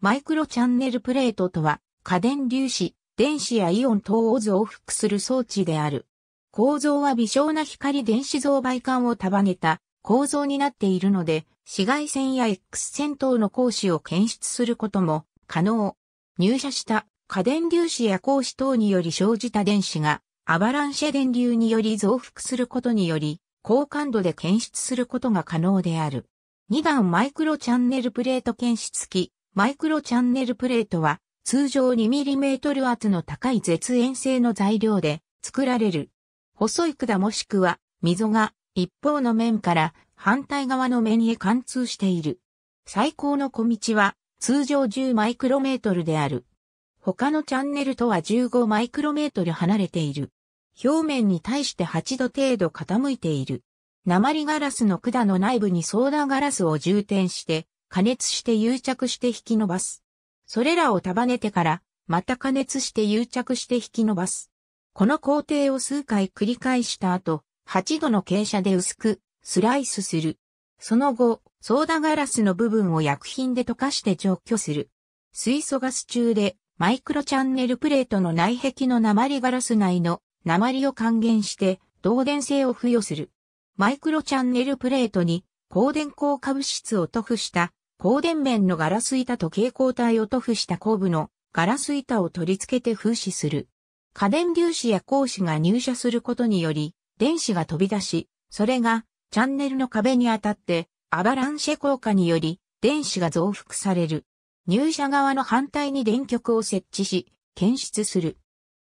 マイクロチャンネルプレートとは、家電粒子、電子やイオン等を増幅する装置である。構造は微小な光電子増倍管を束ねた構造になっているので、紫外線や X 線等の光子を検出することも可能。入射した家電粒子や光子等により生じた電子がアバランシェ電流により増幅することにより、高感度で検出することが可能である。2段マイクロチャンネルプレート検出器。マイクロチャンネルプレートは通常 2mm 圧の高い絶縁性の材料で作られる。細い管もしくは溝が一方の面から反対側の面へ貫通している。最高の小道は通常10マイクロメートルである。他のチャンネルとは15マイクロメートル離れている。表面に対して8度程度傾いている。鉛ガラスの管の内部にソーダガラスを充填して加熱して誘着して引き伸ばす。それらを束ねてから、また加熱して誘着して引き伸ばす。この工程を数回繰り返した後、8度の傾斜で薄く、スライスする。その後、ソーダガラスの部分を薬品で溶かして除去する。水素ガス中で、マイクロチャンネルプレートの内壁の鉛ガラス内の鉛を還元して、導電性を付与する。マイクロチャンネルプレートに光電光株物質を塗布した光電面のガラス板と蛍光体を塗布した後部のガラス板を取り付けて風刺する。過電粒子や光子が入射することにより、電子が飛び出し、それがチャンネルの壁に当たって、アバランシェ効果により、電子が増幅される。入射側の反対に電極を設置し、検出する。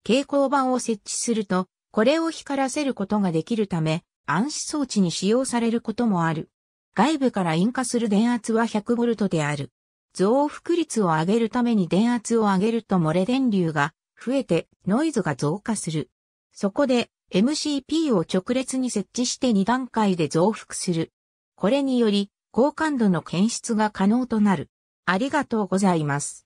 蛍光板を設置すると、これを光らせることができるため、暗視装置に使用されることもある。外部から引火する電圧は 100V である。増幅率を上げるために電圧を上げると漏れ電流が増えてノイズが増加する。そこで MCP を直列に設置して2段階で増幅する。これにより高感度の検出が可能となる。ありがとうございます。